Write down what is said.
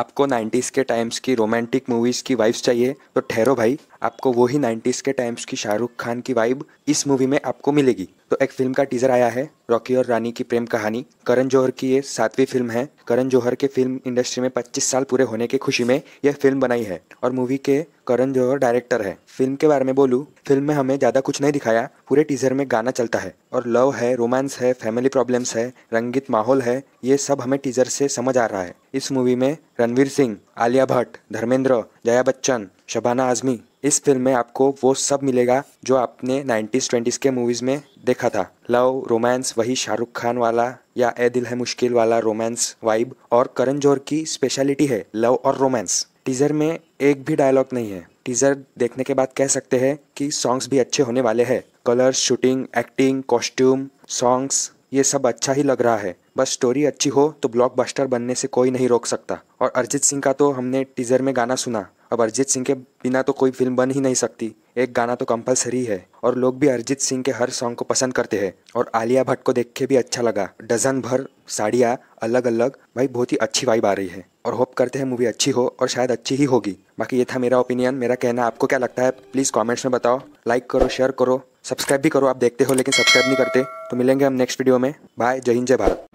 आपको नाइन्टीज़ के टाइम्स की रोमांटिक मूवीज़ की वाइफ्स चाहिए तो ठहरो भाई आपको वो ही नाइन्टीज़ के टाइम्स की शाहरुख खान की वाइब इस मूवी में आपको मिलेगी तो एक फिल्म का टीजर आया है रॉकी और रानी की प्रेम कहानी करण जौहर की ये सातवीं फिल्म है करण जौहर के फिल्म इंडस्ट्री में 25 साल पूरे होने की खुशी में यह फिल्म बनाई है और मूवी के करण जौहर डायरेक्टर है फिल्म के बारे में बोलू फिल्म में हमें ज़्यादा कुछ नहीं दिखाया पूरे टीजर में गाना चलता है और लव है रोमांस है फैमिली प्रॉब्लम्स है रंगीत माहौल है ये सब हमें टीजर से समझ आ रहा है इस मूवी में रणवीर सिंह आलिया भट्ट धर्मेंद्र जया बच्चन शबाना आजमी इस फिल्म में आपको वो सब मिलेगा जो आपने नाइन्टीज ट्वेंटीज के मूवीज में देखा था लव रोमांस वही शाहरुख खान वाला या ए दिल है मुश्किल वाला रोमांस वाइब और करण जौहर की स्पेशलिटी है लव और रोमांस टीजर में एक भी डायलॉग नहीं है टीजर देखने के बाद कह सकते हैं कि सॉन्ग्स भी अच्छे होने वाले हैं colour shooting acting costume songs ये सब अच्छा ही लग रहा है बस स्टोरी अच्छी हो तो ब्लॉकबस्टर बनने से कोई नहीं रोक सकता और अरिजीत सिंह का तो हमने टीजर में गाना सुना अब अरिजीत सिंह के बिना तो कोई फिल्म बन ही नहीं सकती एक गाना तो कंपलसरी है और लोग भी अरिजीत सिंह के हर सॉन्ग को पसंद करते हैं और आलिया भट्ट को देख के भी अच्छा लगा डजन भर साड़ियाँ अलग अलग भाई बहुत ही अच्छी वाइब आ रही है और होप करते हैं मूवी अच्छी हो और शायद अच्छी ही होगी बाकी ये था मेरा ओपिनियन मेरा कहना आपको क्या लगता है प्लीज़ कॉमेंट्स में बताओ लाइक करो शेयर करो सब्सक्राइब भी करो आप देखते हो लेकिन सब्सक्राइब नहीं करते तो मिलेंगे हम नेक्स्ट वीडियो में बाय जय हिंद जय भारत